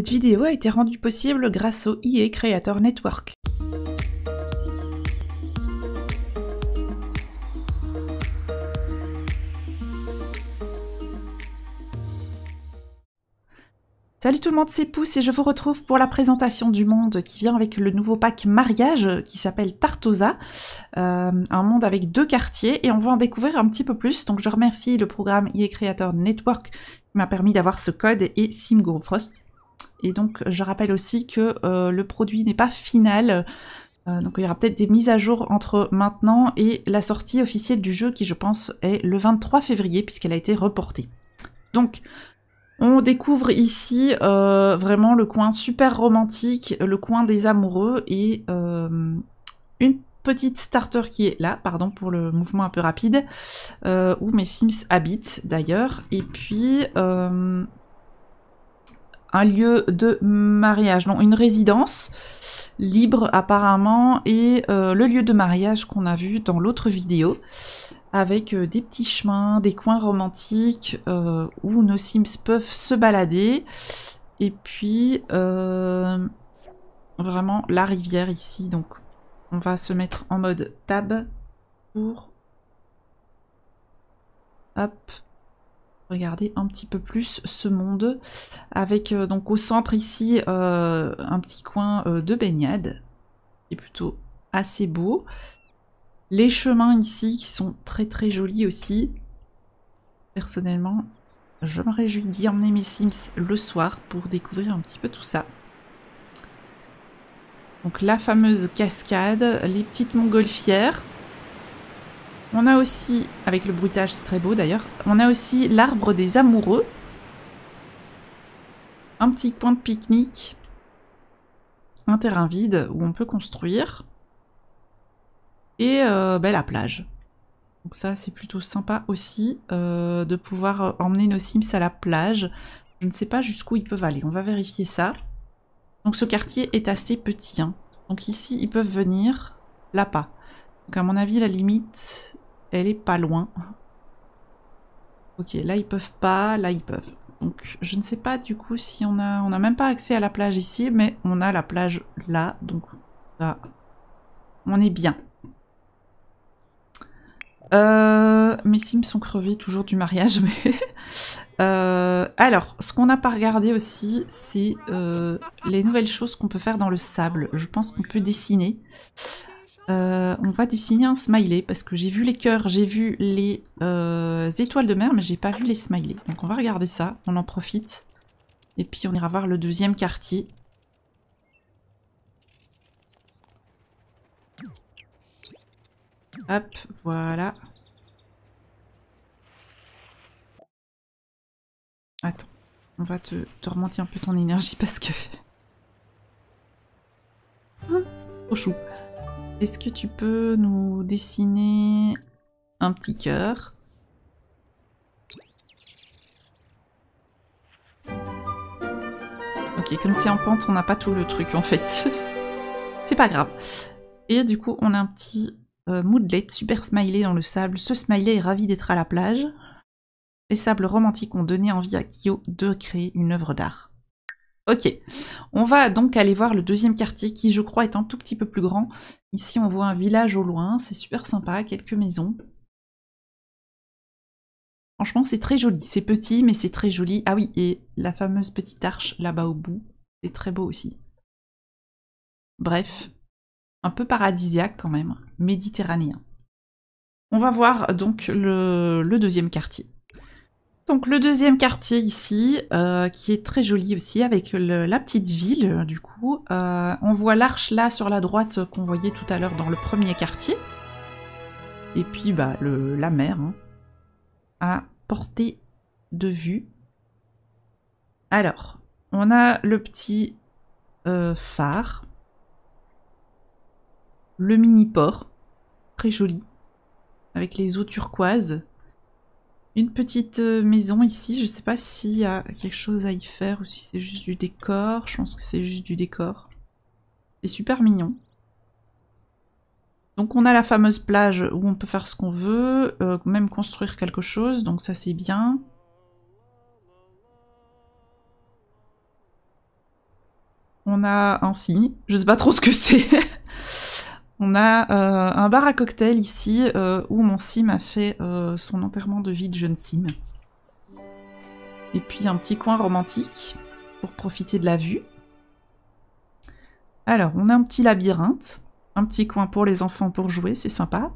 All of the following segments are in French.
Cette vidéo a été rendue possible grâce au IE Creator Network. Salut tout le monde, c'est Pouce et je vous retrouve pour la présentation du monde qui vient avec le nouveau pack mariage qui s'appelle Tartosa, euh, un monde avec deux quartiers et on va en découvrir un petit peu plus. Donc je remercie le programme IE Creator Network qui m'a permis d'avoir ce code et SimGo Frost. Et donc, je rappelle aussi que euh, le produit n'est pas final. Euh, donc, il y aura peut-être des mises à jour entre maintenant et la sortie officielle du jeu, qui je pense est le 23 février, puisqu'elle a été reportée. Donc, on découvre ici euh, vraiment le coin super romantique, le coin des amoureux et une petite starter qui est là, pardon pour le mouvement un peu rapide, où mes Sims habitent d'ailleurs. Et puis, un lieu de mariage, non, une résidence libre apparemment, et euh, le lieu de mariage qu'on a vu dans l'autre vidéo, avec euh, des petits chemins, des coins romantiques euh, où nos Sims peuvent se balader, et puis vraiment la rivière ici, donc on va se mettre en mode tab pour... Hop, regarder un petit peu plus ce monde avec euh, donc au centre ici euh, un petit coin euh, de baignade qui est plutôt assez beau les chemins ici qui sont très très jolis aussi personnellement je me réjouis d'y emmener mes sims le soir pour découvrir un petit peu tout ça donc la fameuse cascade les petites montgolfières on a aussi, avec le bruitage, c'est très beau d'ailleurs, on a aussi l'arbre des amoureux. Un petit coin de pique-nique. Un terrain vide où on peut construire. Et euh, ben, la plage. Donc ça, c'est plutôt sympa aussi euh, de pouvoir euh, emmener nos Sims à la plage. Je ne sais pas jusqu'où ils peuvent aller. On va vérifier ça. Donc ce quartier est assez petit. Hein. Donc ici, ils peuvent venir là-bas. Donc à mon avis, la limite, elle est pas loin. Ok, là ils peuvent pas, là ils peuvent. Donc je ne sais pas du coup si on a... On n'a même pas accès à la plage ici, mais on a la plage là, donc on est bien. Euh, mes sims sont crevés, toujours du mariage, mais... Euh, alors, ce qu'on n'a pas regardé aussi, c'est euh, les nouvelles choses qu'on peut faire dans le sable. Je pense qu'on peut dessiner. Euh, on va dessiner un smiley parce que j'ai vu les cœurs, j'ai vu les euh, étoiles de mer, mais j'ai pas vu les smileys. Donc on va regarder ça, on en profite. Et puis on ira voir le deuxième quartier. Hop, voilà. Attends, on va te, remonter un peu ton énergie parce que... Oh chou. Est-ce que tu peux nous dessiner un petit cœur Ok, comme c'est en pente, on n'a pas tout le truc en fait. c'est pas grave. Et du coup, on a un petit euh, moodlet, super smiley dans le sable. Ce smiley est ravi d'être à la plage. Les sables romantiques ont donné envie à Kyo de créer une œuvre d'art. Ok, on va donc aller voir le deuxième quartier qui, je crois, est un tout petit peu plus grand. Ici, on voit un village au loin, c'est super sympa, quelques maisons. Franchement, c'est très joli. C'est petit, mais c'est très joli. Ah oui, et la fameuse petite arche là-bas au bout, c'est très beau aussi. Bref, un peu paradisiaque quand même, méditerranéen. On va voir donc le, le deuxième quartier. Donc le deuxième quartier ici, euh, qui est très joli aussi, avec la petite ville euh, du coup. Euh, on voit l'arche là sur la droite qu'on voyait tout à l'heure dans le premier quartier. Et puis bah le, la mer hein, à portée de vue. Alors, on a le petit phare, le mini port, très joli, avec les eaux turquoises une petite euh, maison ici. Je sais pas s'il y a quelque chose à y faire ou si c'est juste du décor. Je pense que c'est juste du décor. C'est super mignon. Donc on a la fameuse plage où on peut faire ce qu'on veut, euh, même construire quelque chose, donc ça c'est bien. On a un signe, je sais pas trop ce que c'est. On a euh, un bar à cocktail ici euh, où mon sim a fait euh, son enterrement de vie de jeune sim. Et puis un petit coin romantique pour profiter de la vue. Alors, on a un petit labyrinthe, un petit coin pour les enfants pour jouer, c'est sympa.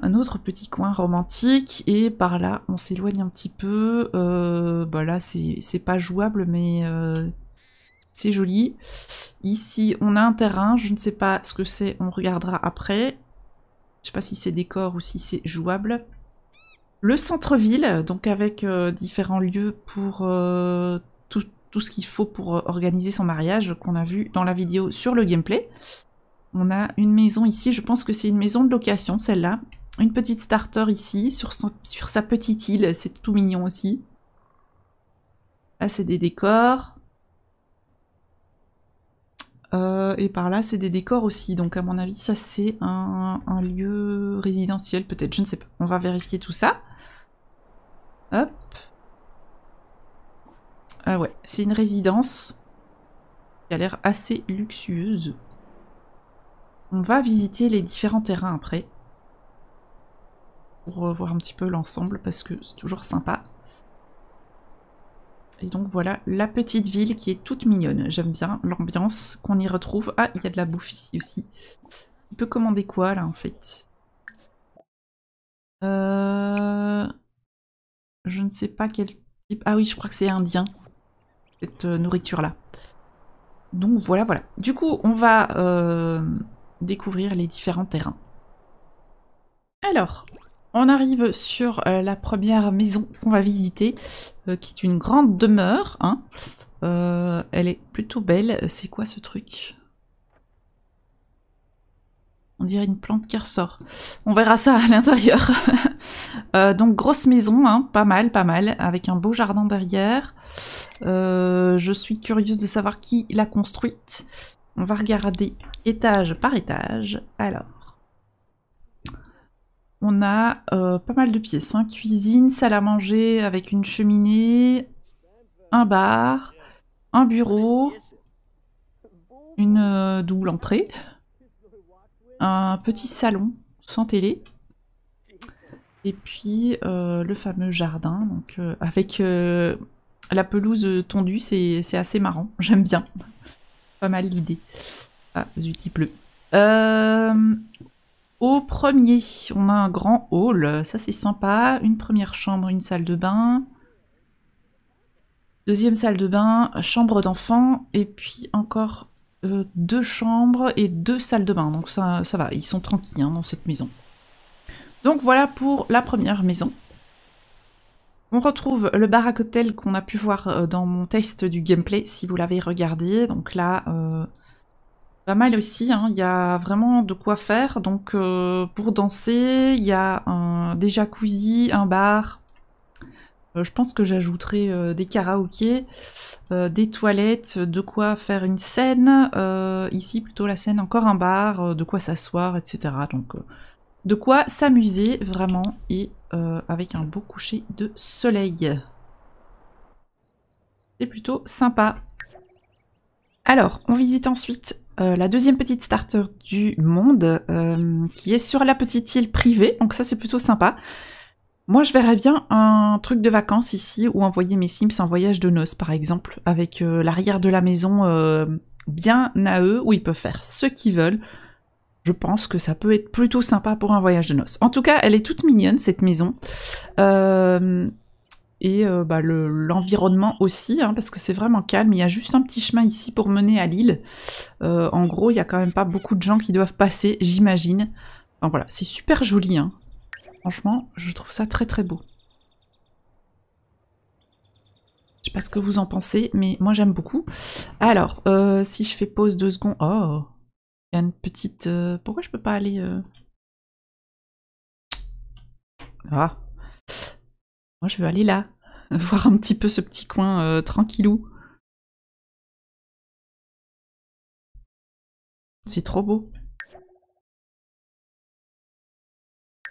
Un autre petit coin romantique, et par là, on s'éloigne un petit peu. Bah là, c'est pas jouable, mais c'est joli. Ici, on a un terrain, je ne sais pas ce que c'est, on regardera après. Je sais pas si c'est décor ou si c'est jouable. Le centre-ville, donc avec euh, différents lieux pour euh, tout, ce qu'il faut pour euh, organiser son mariage qu'on a vu dans la vidéo sur le gameplay. On a une maison ici, je pense que c'est une maison de location celle-là. Une petite starter ici, sur, son, sur sa petite île, c'est tout mignon aussi. Là c'est des décors. Euh, et par là, c'est des décors aussi. Donc, à mon avis, ça, c'est un, un, lieu résidentiel, peut-être. Je ne sais pas. On va vérifier tout ça. Hop. Ah ouais, c'est une résidence qui a l'air assez luxueuse. On va visiter les différents terrains après. Pour euh, voir un petit peu l'ensemble, parce que c'est toujours sympa. Et donc voilà la petite ville qui est toute mignonne. J'aime bien l'ambiance qu'on y retrouve. Ah, il y a de la bouffe ici aussi. On peut commander quoi là en fait euh, Je ne sais pas quel type... Ah oui, je crois que c'est indien, cette euh, nourriture-là. Donc voilà, voilà. Du coup, on va euh, découvrir les différents terrains. Alors, on arrive sur euh, la première maison qu'on va visiter, euh, qui est une grande demeure. Hein. Euh, elle est plutôt belle. C'est quoi ce truc On dirait une plante qui ressort. On verra ça à l'intérieur. donc grosse maison, hein. pas mal, pas mal, avec un beau jardin derrière. je suis curieuse de savoir qui l'a construite. On va regarder étage par étage. Alors, on a euh, pas mal de pièces. Hein. Cuisine, salle à manger avec une cheminée, un bar, un bureau, une euh, double entrée, un petit salon sans télé, et puis euh, le fameux jardin donc, avec la pelouse tondue, c'est assez marrant, j'aime bien. pas mal l'idée. Ah zut, il pleut au premier, on a un grand hall, ça c'est sympa. Une première chambre, une salle de bain. Deuxième salle de bain, chambre d'enfant, et puis encore euh, deux chambres et deux salles de bain. Donc ça, ça va, ils sont tranquilles hein, dans cette maison. Donc voilà pour la première maison. On retrouve le bar à qu'on a pu voir euh, dans mon test du gameplay, si vous l'avez regardé. Donc là, euh, mal aussi. Hein. Il y a vraiment de quoi faire. Donc euh, pour danser, il y a un, des jacuzzi, un bar. Euh, je pense que j'ajouterai euh, des karaokés, des toilettes, de quoi faire une scène. ici plutôt la scène, encore un bar, de quoi s'asseoir, etc. Donc de quoi s'amuser vraiment et avec un beau coucher de soleil. C'est plutôt sympa. Alors, on visite ensuite euh, la deuxième petite starter du monde, euh, qui est sur la petite île privée, donc ça c'est plutôt sympa. Moi je verrais bien un truc de vacances ici, ou envoyer mes Sims en voyage de noces par exemple, avec euh, l'arrière de la maison bien à eux, où ils peuvent faire ce qu'ils veulent. Je pense que ça peut être plutôt sympa pour un voyage de noces. En tout cas, elle est toute mignonne cette maison et euh, bah, l'environnement aussi, hein, parce que c'est vraiment calme. Il y a juste un petit chemin ici pour mener à l'île. Euh, en gros, il n'y a quand même pas beaucoup de gens qui doivent passer, j'imagine. Enfin, voilà, c'est super joli. Hein. Franchement, je trouve ça très très beau. Je ne sais pas ce que vous en pensez, mais moi j'aime beaucoup. Alors, euh, si je fais pause deux secondes... Oh Il y a une petite... Pourquoi je peux pas aller... Ah moi, je veux aller là, voir un petit peu ce petit coin euh, tranquillou. C'est trop beau.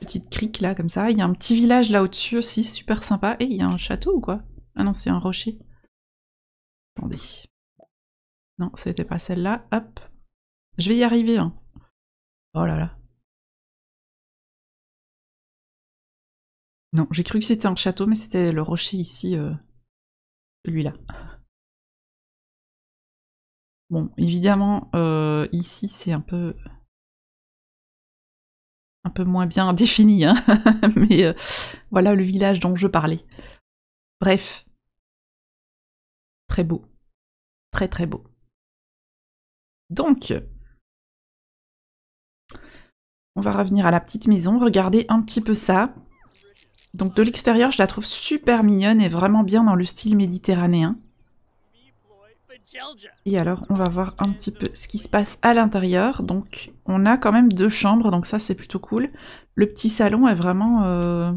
Petite crique là, comme ça. Il y a un petit village là au-dessus aussi, super sympa. Et il y a un château ou quoi Ah non, c'est un rocher. Attendez. Non, c'était pas celle-là. Hop. Je vais y arriver. Hein. Oh là là. Non, j'ai cru que c'était un château, mais c'était le rocher ici, euh, celui-là. Bon, évidemment, euh, ici c'est un peu un peu moins bien défini, hein mais euh, voilà le village dont je parlais. Bref, très beau, très très beau. Donc, on va revenir à la petite maison, regardez un petit peu ça. Donc de l'extérieur, je la trouve super mignonne et vraiment bien dans le style méditerranéen. Et alors, on va voir un petit peu ce qui se passe à l'intérieur. Donc, on a quand même deux chambres, donc ça, c'est plutôt cool. Le petit salon est vraiment euh,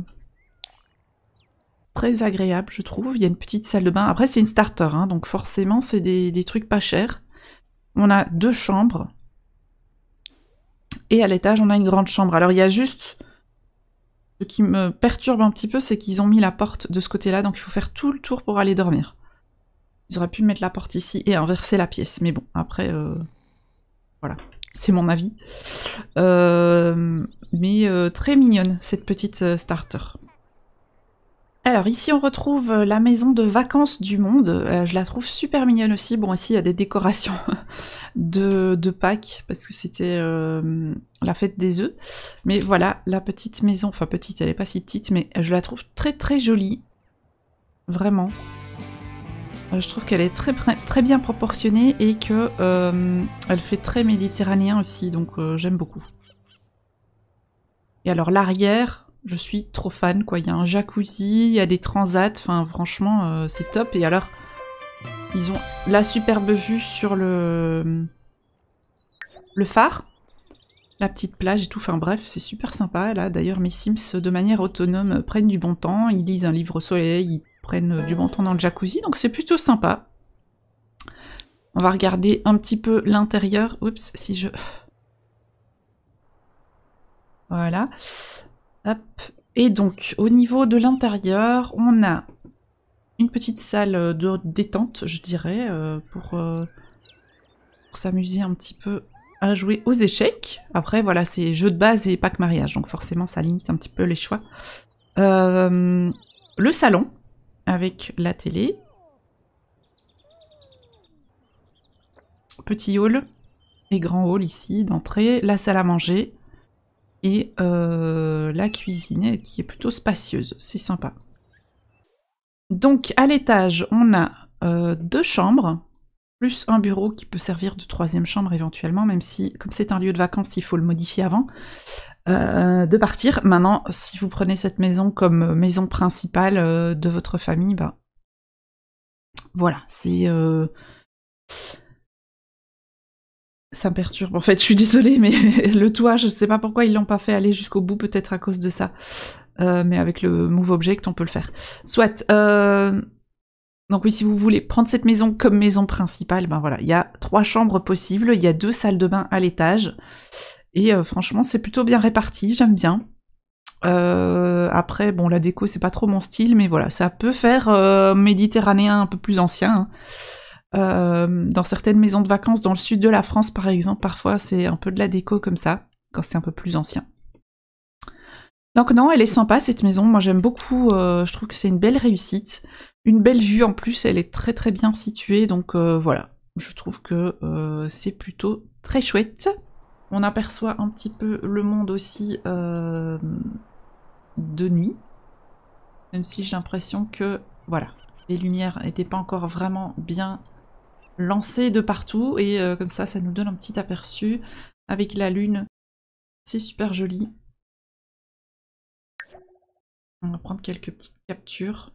très agréable, je trouve. Il y a une petite salle de bain. Après, c'est une starter, hein, donc forcément, c'est des, des trucs pas chers. On a deux chambres. Et à l'étage, on a une grande chambre. Alors, il y a juste ce qui me perturbe un petit peu, c'est qu'ils ont mis la porte de ce côté-là, donc il faut faire tout le tour pour aller dormir. Ils auraient pu mettre la porte ici et inverser la pièce, mais bon, après, euh, voilà, c'est mon avis. Euh, mais euh, très mignonne, cette petite starter. Alors ici on retrouve euh, la maison de vacances du monde, euh, je la trouve super mignonne aussi, bon ici il y a des décorations de, Pâques parce que c'était euh, la fête des œufs, mais voilà la petite maison, enfin petite elle est pas si petite mais je la trouve très très jolie, vraiment. je trouve qu'elle est très, très bien proportionnée et que elle fait très méditerranéen aussi donc j'aime beaucoup. Et alors l'arrière, je suis trop fan, quoi. Il y a un jacuzzi, il y a des transats, enfin, franchement, euh, c'est top. Et alors, ils ont la superbe vue sur le, le phare, la petite plage et tout. Enfin, bref, c'est super sympa. Là, d'ailleurs, mes Sims, de manière autonome, prennent du bon temps. Ils lisent un livre au soleil, ils prennent euh, du bon temps dans le jacuzzi, donc c'est plutôt sympa. On va regarder un petit peu l'intérieur. Oups, si je... Voilà. Et donc, au niveau de l'intérieur, on a une petite salle euh, de détente, je dirais, euh, euh, pour, s'amuser un petit peu à jouer aux échecs. Après, voilà, c'est jeu de base et pack mariage, donc forcément, ça limite un petit peu les choix. le salon, avec la télé. Petit hall et grand hall ici d'entrée. La salle à manger et euh, la cuisine qui est plutôt spacieuse, c'est sympa. Donc à l'étage, on a euh, deux chambres, plus un bureau qui peut servir de troisième chambre éventuellement, même si, comme c'est un lieu de vacances, il faut le modifier avant euh, de partir. Maintenant, si vous prenez cette maison comme maison principale de votre famille, ben voilà, c'est ça me perturbe. En fait, je suis désolée, mais le toit, je ne sais pas pourquoi ils l'ont pas fait aller jusqu'au bout, peut-être à cause de ça. Euh, mais avec le Move Object, on peut le faire. Soit. Euh, donc oui, si vous voulez prendre cette maison comme maison principale, ben voilà, il y a trois chambres possibles, il y a deux salles de bain à l'étage. Et euh, franchement, c'est plutôt bien réparti, j'aime bien. après, bon, la déco, c'est pas trop mon style, mais voilà, ça peut faire méditerranéen un peu plus ancien. Hein. Euh, dans certaines maisons de vacances dans le sud de la France, par exemple, parfois c'est un peu de la déco comme ça, quand c'est un peu plus ancien. Donc non, elle est sympa cette maison, moi j'aime beaucoup, euh, je trouve que c'est une belle réussite, une belle vue en plus, elle est très très bien située, donc euh, voilà, je trouve que c'est plutôt très chouette. On aperçoit un petit peu le monde aussi de nuit, même si j'ai l'impression que, voilà, les lumières n'étaient pas encore vraiment bien lancé de partout. Et euh, comme ça, ça nous donne un petit aperçu avec la lune. C'est super joli. On va prendre quelques petites captures.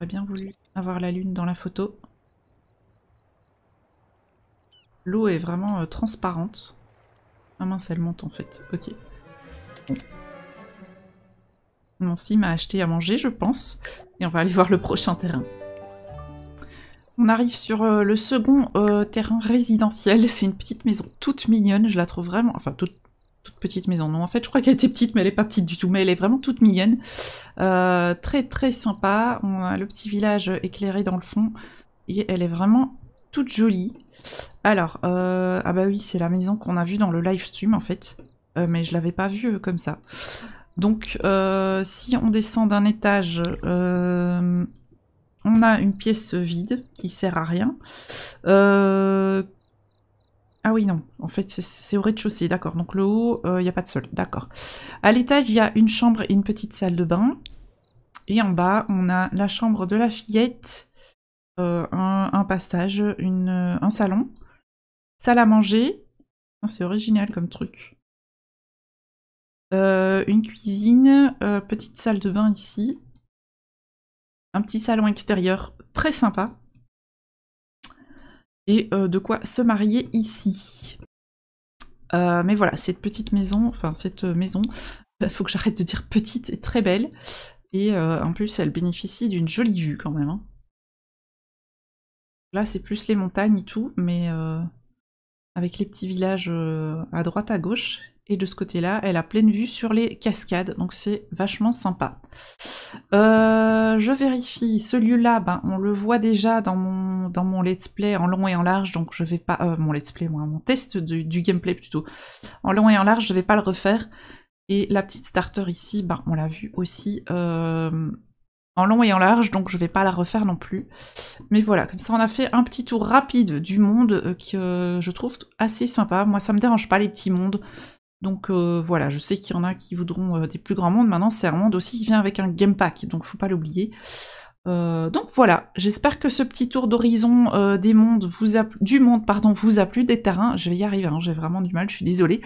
J'aurais bien voulu avoir la lune dans la photo. L'eau est vraiment euh, transparente. Ah mince, elle monte en fait. Ok. Mon sim a acheté à manger, je pense. Et on va aller voir le prochain terrain. On arrive sur euh, le second euh, terrain résidentiel. C'est une petite maison toute mignonne. Je la trouve vraiment... Enfin, toute, petite maison. Non, en fait, je crois qu'elle était petite, mais elle est pas petite du tout. Mais elle est vraiment toute mignonne. Euh, très, très sympa. On a le petit village éclairé dans le fond. Et elle est vraiment toute jolie. Alors, ah bah oui, c'est la maison qu'on a vue dans le live stream, en fait. mais je l'avais pas vue comme ça. Donc, si on descend d'un étage on a une pièce vide qui sert à rien. Euh, ah oui, non, en fait, c'est au rez-de-chaussée, d'accord. Donc le haut, il euh, n'y a pas de sol, d'accord. À l'étage, il y a une chambre et une petite salle de bain. Et en bas, on a la chambre de la fillette, euh, un, passage, un salon, salle à manger. Ah, c'est original comme truc. une cuisine, petite salle de bain ici, un petit salon extérieur très sympa. Et euh, de quoi se marier ici. Euh, mais voilà, cette petite maison, enfin cette maison, euh, faut que j'arrête de dire petite, et très belle. Et en plus, elle bénéficie d'une jolie vue quand même. Hein. Là, c'est plus les montagnes et tout, mais avec les petits villages à droite, à gauche, et de ce côté-là, elle a pleine vue sur les cascades, donc c'est vachement sympa. Euh, je vérifie, ce lieu-là, ben, on le voit déjà dans mon, dans mon let's play en long et en large, donc je vais pas... Euh, mon let's play, moi, mon test du, gameplay plutôt. En long et en large, je vais pas le refaire. Et la petite starter ici, ben, on l'a vu aussi euh, en long et en large, donc je vais pas la refaire non plus. Mais voilà, comme ça on a fait un petit tour rapide du monde que je trouve assez sympa. Moi ça me dérange pas les petits mondes. Donc euh, voilà, je sais qu'il y en a qui voudront euh, des plus grands mondes. Maintenant, c'est un monde aussi qui vient avec un game pack, donc faut pas l'oublier. Euh, donc voilà, j'espère que ce petit tour d'horizon des mondes du monde pardon vous a plu des terrains. Je vais y arriver, hein, j'ai vraiment du mal, je suis désolée,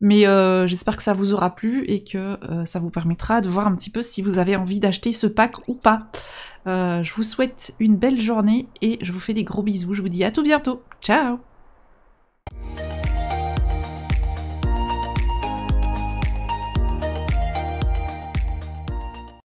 mais j'espère que ça vous aura plu et que ça vous permettra de voir un petit peu si vous avez envie d'acheter ce pack ou pas. je vous souhaite une belle journée et je vous fais des gros bisous. Je vous dis à tout bientôt. Ciao.